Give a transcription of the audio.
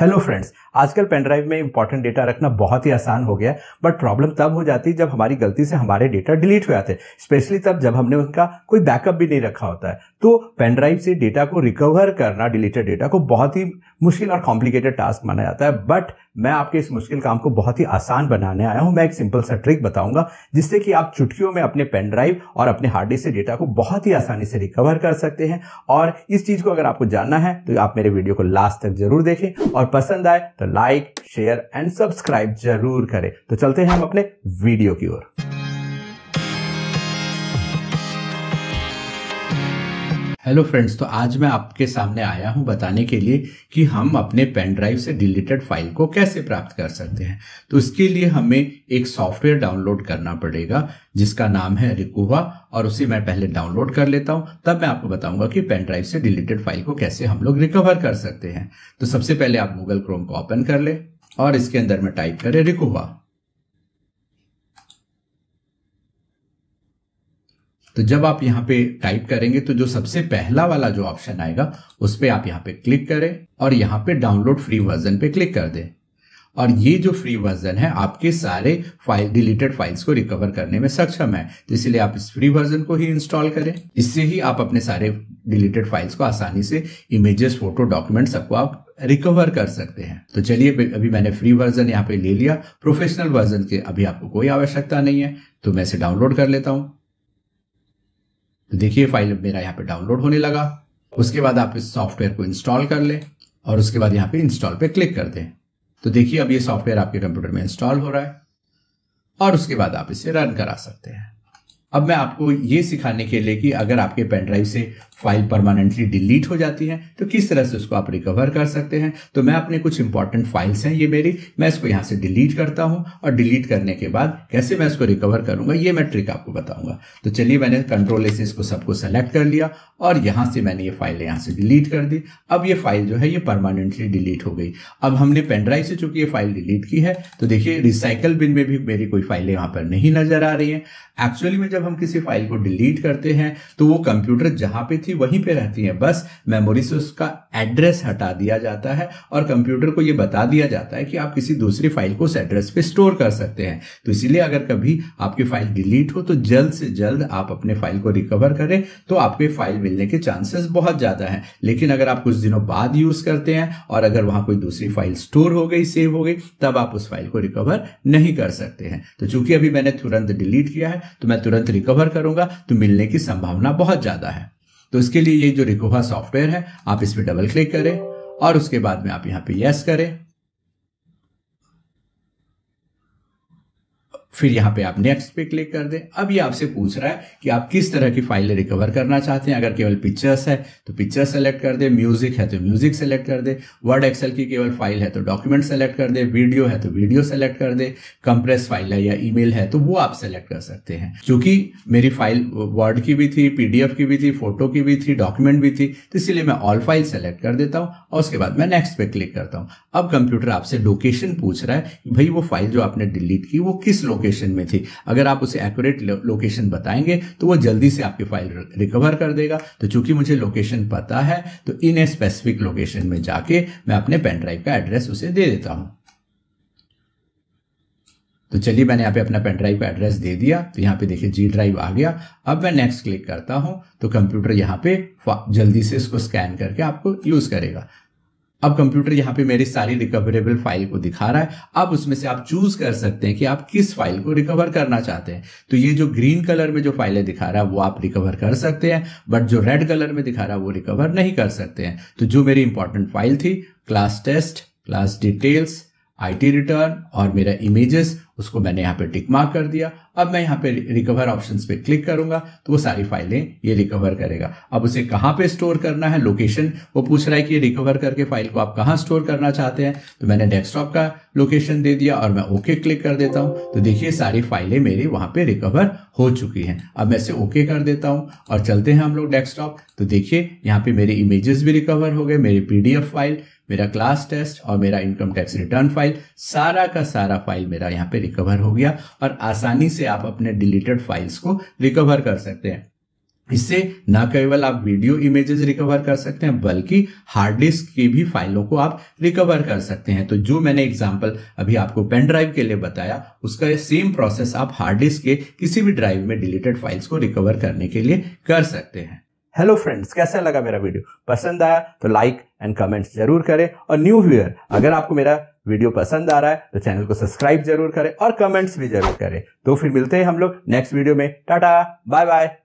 hello friends आजकल pen drive में important data रखना बहुत ही आसान हो गया बट प्रॉब्लम तब हो जाती है जब हमारी गलती से हमारे डेटा डिलीट हो जाते हैं स्पेशली तब जब हमने उनका कोई बैकअप भी नहीं रखा होता है तो पेनड्राइव से डेटा को रिकवर करना डिलीटेड डेटा को बहुत ही मुश्किल और कॉम्प्लिकेटेड टास्क माना जाता है बट मैं आपके इस मुश्किल काम को बहुत ही आसान बनाने आया हूं मैं एक सिंपल सा ट्रिक बताऊंगा जिससे कि आप चुटकियों में अपने पेन ड्राइव और अपने हार्ड डिस्क से डेटा को बहुत ही आसानी से रिकवर कर सकते हैं और इस चीज को अगर आपको जानना है तो आप मेरे वीडियो को लास्ट तक जरूर देखें और पसंद आए तो लाइक शेयर एंड सब्सक्राइब जरूर करें तो चलते हैं हम अपने वीडियो की ओर हेलो फ्रेंड्स तो आज मैं आपके सामने आया हूं बताने के लिए कि हम अपने पेन ड्राइव से डिलीटेड फाइल को कैसे प्राप्त कर सकते हैं तो इसके लिए हमें एक सॉफ्टवेयर डाउनलोड करना पड़ेगा जिसका नाम है रिकोवा और उसे मैं पहले डाउनलोड कर लेता हूं तब मैं आपको बताऊंगा कि पेन ड्राइव से डिलीटेड फाइल को कैसे हम लोग रिकवर कर सकते हैं तो सबसे पहले आप गूगल क्रोम को ओपन कर ले और इसके अंदर में टाइप करें रिकोवा तो जब आप यहाँ पे टाइप करेंगे तो जो सबसे पहला वाला जो ऑप्शन आएगा उस पर आप यहाँ पे क्लिक करें और यहाँ पे डाउनलोड फ्री वर्जन पे क्लिक कर दें और ये जो फ्री वर्जन है आपके सारे फाइल डिलीटेड फाइल्स को रिकवर करने में सक्षम है तो इसलिए आप इस फ्री वर्जन को ही इंस्टॉल करें इससे ही आप अपने सारे डिलीटेड फाइल्स को आसानी से इमेजेस फोटो डॉक्यूमेंट सबको आप रिकवर कर सकते हैं तो चलिए अभी मैंने फ्री वर्जन यहाँ पे ले लिया प्रोफेशनल वर्जन के अभी आपको कोई आवश्यकता नहीं है तो मैं इसे डाउनलोड कर लेता हूँ तो देखिए फाइल मेरा यहाँ पे डाउनलोड होने लगा उसके बाद आप इस सॉफ्टवेयर को इंस्टॉल कर लें और उसके बाद यहाँ पे इंस्टॉल पे क्लिक कर दें तो देखिए अब ये सॉफ्टवेयर आपके कंप्यूटर में इंस्टॉल हो रहा है और उसके बाद आप इसे रन करा सकते हैं अब मैं आपको ये सिखाने के लिए कि अगर आपके पेन ड्राइव से फाइल परमानेंटली डिलीट हो जाती है तो किस तरह से उसको आप रिकवर कर सकते हैं तो मैं अपने कुछ इंपॉर्टेंट फाइल्स हैं ये मेरी मैं इसको यहाँ से डिलीट करता हूँ और डिलीट करने के बाद कैसे मैं इसको रिकवर करूंगा ये मैं ट्रिक आपको बताऊंगा तो चलिए मैंने कंट्रोल ए से इसको सबको सेलेक्ट कर लिया और यहाँ से मैंने ये फाइल यहाँ से डिलीट कर दी अब ये फाइल जो है ये परमानेंटली डिलीट हो गई अब हमने पेन ड्राइव से चूंकि ये फाइल डिलीट की है तो देखिए रिसाइकल बिन में भी मेरी कोई फाइलें यहाँ पर नहीं नजर आ रही है एक्चुअली में जब जब हम किसी फाइल को डिलीट करते हैं तो वो कंप्यूटर जहां पे थी वहीं पे रहती है बस मेमोरी से उसका एड्रेस हटा दिया जाता है और कंप्यूटर को ये बता दिया जाता है कि आप किसी दूसरी फाइल को उस एड्रेस पे स्टोर कर सकते हैं तो इसीलिए अगर कभी आपकी फाइल डिलीट हो तो जल्द से जल्द आप अपने फाइल को रिकवर करें तो आपके फाइल मिलने के चांसेस बहुत ज्यादा है लेकिन अगर आप कुछ दिनों बाद यूज करते हैं और अगर वहां कोई दूसरी फाइल स्टोर हो गई सेव हो गई तब आप उस फाइल को रिकवर नहीं कर सकते हैं तो चूंकि अभी मैंने तुरंत डिलीट किया है तो मैं तुरंत रिकवर करूंगा तो मिलने की संभावना बहुत ज्यादा है तो इसके लिए ये जो रिकोवा सॉफ्टवेयर है आप इस पर डबल क्लिक करें और उसके बाद में आप यहाँ पे यस करें फिर यहाँ पे आप नेक्स्ट पे क्लिक कर दें अब ये आपसे पूछ रहा है कि आप किस तरह की फाइलें रिकवर करना चाहते हैं अगर केवल पिक्चर्स है तो पिक्चर सेलेक्ट कर दें म्यूजिक है तो म्यूजिक सेलेक्ट कर दें वर्ड एक्सेल की केवल फाइल है तो डॉक्यूमेंट सेलेक्ट कर दें वीडियो है तो वीडियो सेलेक्ट कर दें कंप्रेस फाइल है या ईमेल है तो वो आप सेलेक्ट कर सकते हैं चूंकि मेरी फाइल वर्ड की भी थी पीडीएफ की भी थी फोटो की भी थी डॉक्यूमेंट भी थी तो इसीलिए मैं ऑल फाइल सेलेक्ट कर देता हूँ और उसके बाद मैं नेक्स्ट पे क्लिक करता हूँ अब कंप्यूटर आपसे लोकेशन पूछ रहा है भाई वो फाइल जो आपने डिलीट की वो किस लोग लोकेशन में थी अगर आप उसे एक्यूरेट लोकेशन बताएंगे तो वो जल्दी से आपकी फाइल रिकवर कर देगा तो चूंकि मुझे लोकेशन पता है तो इन ए स्पेसिफिक लोकेशन में जाके मैं अपने पेन ड्राइव का एड्रेस उसे दे देता हूँ तो चलिए मैंने यहाँ पे अपना पेन ड्राइव का एड्रेस दे दिया तो यहाँ पे देखिए जी ड्राइव आ गया अब मैं नेक्स्ट क्लिक करता हूँ तो कंप्यूटर यहाँ पे जल्दी से इसको स्कैन करके आपको यूज करेगा अब कंप्यूटर यहाँ पे मेरी सारी रिकवरेबल फाइल को दिखा रहा है अब उसमें से आप चूज कर सकते हैं कि आप किस फाइल को रिकवर करना चाहते हैं तो ये जो ग्रीन कलर में जो फाइलें दिखा रहा है वो आप रिकवर कर सकते हैं बट जो रेड कलर में दिखा रहा है वो रिकवर नहीं कर सकते हैं तो जो मेरी इंपॉर्टेंट फाइल थी class test class details IT return और मेरा इमेजेस उसको मैंने यहाँ पे टिक मार्क कर दिया अब मैं यहाँ पे रिकवर ऑप्शन पे क्लिक करूंगा तो वो सारी फाइलें ये रिकवर करेगा अब उसे कहाँ पे स्टोर करना है लोकेशन वो पूछ रहा है कि रिकवर करके फाइल को आप कहाँ स्टोर करना चाहते हैं तो मैंने डेस्कटॉप का लोकेशन दे दिया और मैं ओके क्लिक कर देता हूँ तो देखिए सारी फाइलें मेरी वहां पर रिकवर हो चुकी है अब मैं इसे ओके कर देता हूँ और चलते हैं हम लोग डेस्कटॉप तो देखिए यहाँ पे मेरे इमेजेस भी रिकवर हो गए मेरी पीडीएफ फाइल मेरा क्लास टेस्ट और मेरा इनकम टैक्स रिटर्न फाइल सारा का सारा फाइल मेरा यहाँ पे रिकवर हो गया और आसानी से आप अपने डिलीटेड फाइल्स को रिकवर कर सकते हैं इससे न केवल आप वीडियो इमेजेस रिकवर कर सकते हैं बल्कि हार्ड डिस्क की भी फाइलों को आप रिकवर कर सकते हैं तो जो मैंने एग्जांपल अभी आपको पेन ड्राइव के लिए बताया उसका सेम प्रोसेस आप हार्ड डिस्क के किसी भी ड्राइव में डिलीटेड फाइल्स को रिकवर करने के लिए कर सकते हैं हेलो फ्रेंड्स कैसा लगा मेरा वीडियो पसंद आया तो लाइक एंड कमेंट्स जरूर करें और न्यू व्यूअर अगर आपको मेरा वीडियो पसंद आ रहा है तो चैनल को सब्सक्राइब जरूर करें और कमेंट्स भी जरूर करें तो फिर मिलते हैं हम लोग नेक्स्ट वीडियो में टाटा बाय बाय